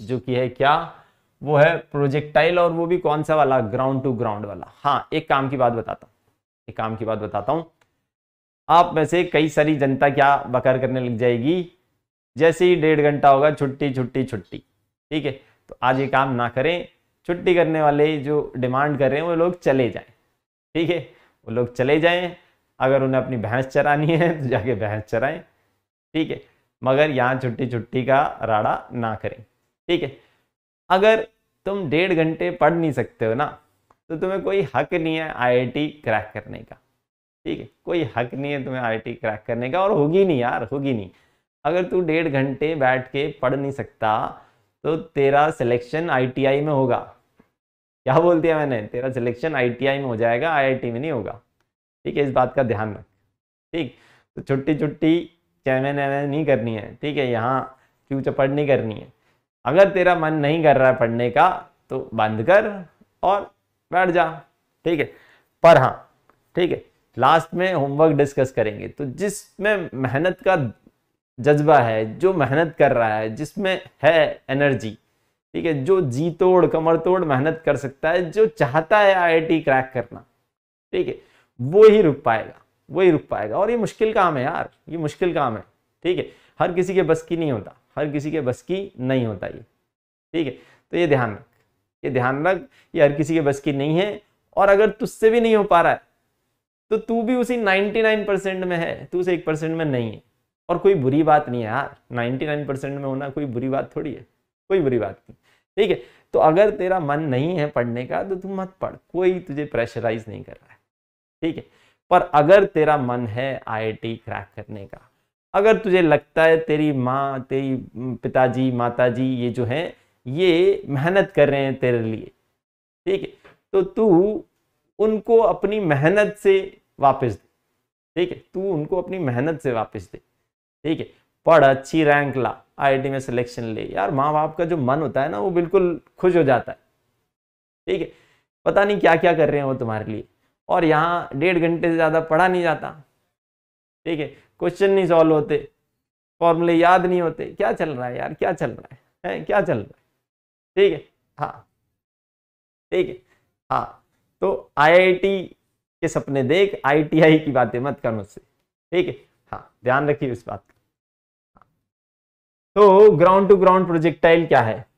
जो कि है क्या वो है प्रोजेक्टाइल और वो भी कौन सा वाला ग्राउंड टू ग्राउंड वाला हाँ एक काम की बात बताता हूँ एक काम की बात बताता हूँ आप में से कई सारी जनता क्या बकर करने लग जाएगी जैसे ही डेढ़ घंटा होगा छुट्टी छुट्टी छुट्टी ठीक है तो आज ये काम ना करें छुट्टी करने वाले जो डिमांड कर रहे हैं वो लोग चले जाएं ठीक है वो लोग चले जाएं अगर उन्हें अपनी भैंस चरानी है तो जाके भैंस चराएं ठीक है मगर यहाँ छुट्टी छुट्टी का राड़ा ना करें ठीक है अगर तुम डेढ़ घंटे पढ़ नहीं सकते हो ना तो तुम्हें कोई हक नहीं है आईआईटी क्रैक करने का ठीक है कोई हक नहीं है तुम्हें आईआईटी क्रैक करने का और होगी नहीं यार होगी नहीं अगर तू डेढ़ घंटे बैठ के पढ़ नहीं सकता तो तेरा सिलेक्शन आईटीआई में होगा क्या बोल दिया मैंने तेरा सिलेक्शन आईटीआई में हो जाएगा आईआईटी में नहीं होगा ठीक है इस बात का ध्यान रख ठीक तो छुट्टी छुट्टी चैमन नहीं करनी है ठीक है यहाँ क्यों चपड़ नहीं करनी है अगर तेरा मन नहीं कर रहा है पढ़ने का तो बंद कर और बैठ जा ठीक है पर हाँ ठीक है लास्ट में होमवर्क डिस्कस करेंगे तो जिसमें मेहनत का जज्बा है जो मेहनत कर रहा है जिसमें है एनर्जी ठीक है जो जी तोड़ कमर तोड़ मेहनत कर सकता है जो चाहता है आईआईटी क्रैक करना ठीक है वो ही रुक पाएगा वो ही रुक पाएगा और ये मुश्किल काम है यार ये मुश्किल काम है ठीक है हर किसी के बस की नहीं होता हर किसी के बस की नहीं होता ये ठीक है तो ये ध्यान रख ये ध्यान रख ये हर किसी के बस की नहीं है और अगर तुझसे भी नहीं हो पा रहा है तो तू भी उसी 99 में है तू उसे एक परसेंट में नहीं है और कोई बुरी बात नहीं है यार 99 परसेंट में होना कोई बुरी बात थोड़ी है कोई बुरी बात नहीं ठीक है तो अगर तेरा मन नहीं है पढ़ने का तो तू मत पढ़ कोई तुझे प्रेशराइज नहीं कर रहा है ठीक है पर अगर तेरा मन है आईआईटी क्रैक करने का अगर तुझे लगता है तेरी माँ तेरी पिताजी माताजी ये जो है ये मेहनत कर रहे हैं तेरे लिए ठीक है तो तू उनको अपनी मेहनत से वापस दे ठीक है तू उनको अपनी मेहनत से वापस दे ठीक है पढ़ अच्छी रैंक ला आईआईटी में सिलेक्शन ले यार माँ बाप का जो मन होता है ना वो बिल्कुल खुश हो जाता है ठीक है पता नहीं क्या क्या कर रहे हैं वो तुम्हारे लिए और यहाँ डेढ़ घंटे से ज़्यादा पढ़ा नहीं जाता ठीक है क्वेश्चन नहीं सॉल्व होते फॉर्मूले याद नहीं होते क्या चल रहा है यार क्या चल रहा है, है? क्या चल रहा है ठीक है हाँ ठीक है हाँ तो आईआईटी के सपने देख आईटीआई की बातें मत कर मुझसे ठीक है हाँ ध्यान रखिए इस बात का हाँ। तो ग्राउंड टू ग्राउंड प्रोजेक्टाइल क्या है